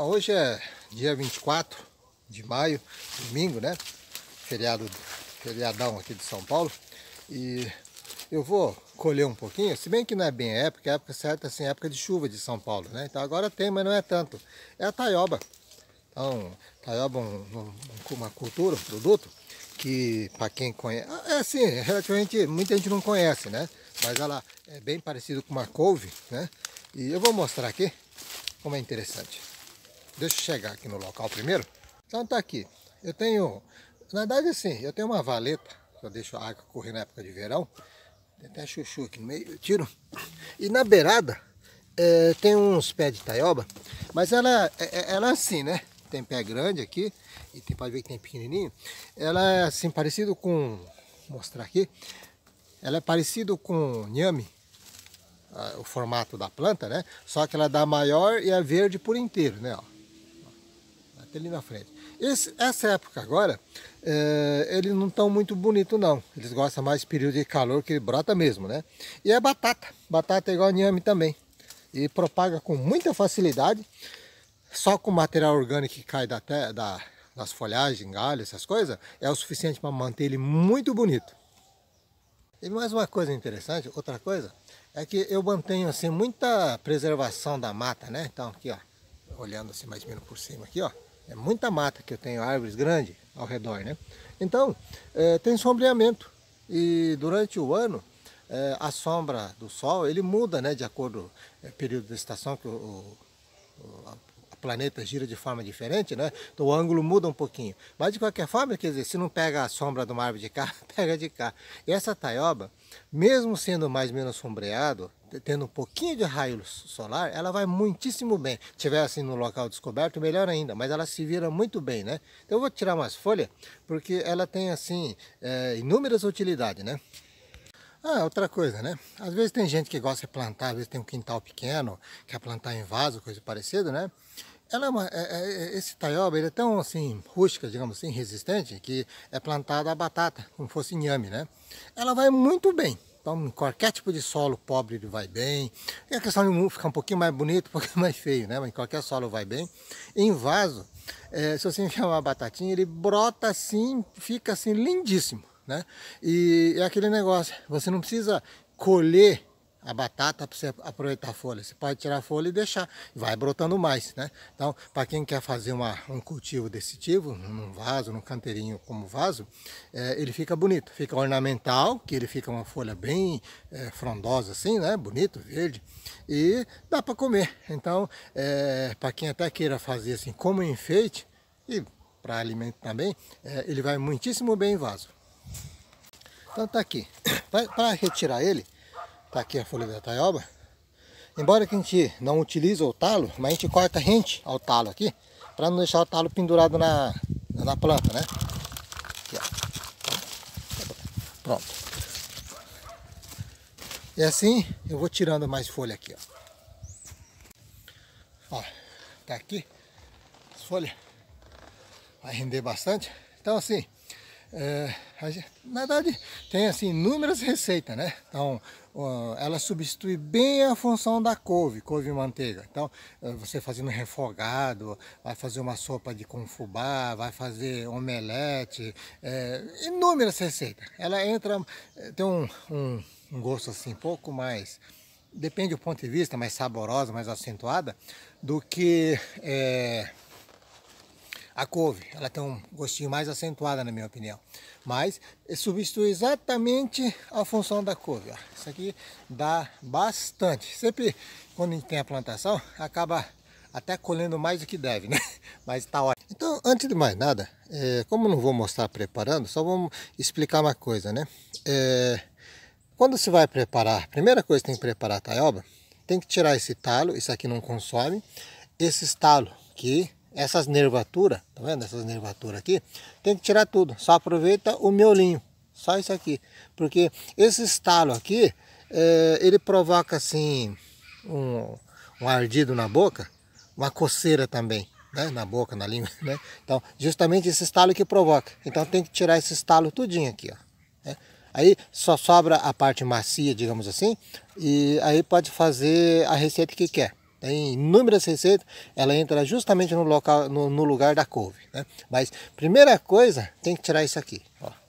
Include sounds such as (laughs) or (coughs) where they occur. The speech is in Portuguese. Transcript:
hoje é dia 24 de maio, domingo, né? Feriado, feriadão aqui de São Paulo. E eu vou colher um pouquinho, se bem que não é bem época, é época certa assim, época de chuva de São Paulo, né? Então agora tem, mas não é tanto. É a taioba. Então, taioba é um, um, uma cultura, um produto que para quem conhece, é, é assim, é relativamente muita gente não conhece, né? Mas ela é bem parecido com uma couve, né? E eu vou mostrar aqui como é interessante. Deixa eu chegar aqui no local primeiro. Então tá aqui. Eu tenho, na verdade assim, eu tenho uma valeta, eu deixo a água correr na época de verão. Tem até chuchu aqui no meio, eu tiro. E na beirada é, tem uns pés de taioba, mas ela é, é ela é assim, né? Tem pé grande aqui, e tem, pode ver que tem pequenininho. Ela é assim, parecido com, vou mostrar aqui, ela é parecido com nhame, o formato da planta, né? Só que ela dá maior e é verde por inteiro, né? Ó ali na frente. Esse, essa época agora, é, eles não estão muito bonitos não. Eles gostam mais período de calor que brota mesmo, né? E é batata. Batata é igual a inhame também. E propaga com muita facilidade. Só com material orgânico que cai da, terra, da, das folhagens, galhos, essas coisas, é o suficiente para manter ele muito bonito. E mais uma coisa interessante, outra coisa, é que eu mantenho assim muita preservação da mata, né? Então aqui ó, olhando assim mais ou menos por cima aqui ó, é muita mata que eu tenho, árvores grandes ao redor, né? Então, é, tem sombreamento. E durante o ano, é, a sombra do sol, ele muda, né? De acordo com é, o período da estação que o, o, planeta gira de forma diferente, né? Então o ângulo muda um pouquinho. Mas de qualquer forma, quer dizer, se não pega a sombra de uma árvore de cá, (laughs) pega de cá. E essa taioba, mesmo sendo mais ou menos sombreado, tendo um pouquinho de raio solar, ela vai muitíssimo bem. Se tiver assim no local descoberto, melhor ainda, mas ela se vira muito bem, né? Então eu vou tirar umas folhas, porque ela tem assim é, inúmeras utilidades, né? Ah, outra coisa, né? Às vezes tem gente que gosta de plantar, às vezes tem um quintal pequeno, quer plantar em vaso, coisa parecida, né? Ela é uma, é, é, é, esse taioba ele é tão assim, rústica, digamos assim, resistente, que é plantada a batata, como fosse inhame, né? Ela vai muito bem. Então, em qualquer tipo de solo pobre ele vai bem. E a questão de ficar um pouquinho mais bonito, (laughs) um pouquinho mais feio, né? Mas em qualquer solo vai bem. Em vaso, é, se você enfiar uma batatinha, ele brota assim, fica assim lindíssimo, né? E é aquele negócio, você não precisa colher a batata para você aproveitar a folha. Você pode tirar a folha e deixar, vai brotando mais, né? Então, para quem quer fazer uma, um cultivo desse tipo, num vaso, num canteirinho como vaso, é, ele fica bonito, fica ornamental, que ele fica uma folha bem é, frondosa assim, né? Bonito, verde, e dá para comer. Então, é, para quem até queira fazer assim como enfeite e para alimento também, é, ele vai muitíssimo bem em vaso. Então tá aqui. (coughs) Para retirar ele, Tá aqui a folha da taioba. Embora que a gente não utilize o talo, mas a gente corta rente ao talo aqui, para não deixar o talo pendurado na, na planta, né? Aqui, Pronto. E assim eu vou tirando mais folha aqui, ó. Ó, tá aqui. As folhas vai render bastante. Então assim, é, gente, na verdade, tem assim, inúmeras receitas, né? Então, ela substitui bem a função da couve, couve e manteiga. Então, é, você fazendo refogado, vai fazer uma sopa de confubá, vai fazer omelete, é, inúmeras receitas. Ela entra, é, tem um, um, um gosto assim, pouco mais depende do ponto de vista, mais saborosa, mais acentuada, do que é, a couve. Ela tem um gostinho mais acentuado, na minha opinião. Mas eh, substitui exatamente a função da couve. Ó. Isso aqui dá bastante. Sempre quando a gente tem a plantação, acaba até colhendo mais do que deve, né? (laughs) Mas tá ótimo. Então, antes de mais nada, é, como não vou mostrar preparando, só vamos explicar uma coisa, né? É, quando você vai preparar, a primeira coisa que tem que preparar a taioba, tem que tirar esse talo, isso aqui não consome, esse estalo que essas nervaturas, tá vendo? Essas nervaturas aqui, tem que tirar tudo. Só aproveita o miolinho, só isso aqui. Porque esse estalo aqui, é, ele provoca assim, um, um ardido na boca, uma coceira também, né? na boca, na língua, (laughs) né? Então, justamente esse estalo que provoca. Então tem que tirar esse estalo tudinho aqui, ó. Né? Aí só sobra a parte macia, digamos assim, e aí pode fazer a receita que quer. Tem inúmeras receitas, ela entra justamente no, local, no, no lugar da couve. Né? Mas primeira coisa, tem que tirar isso aqui. Ó.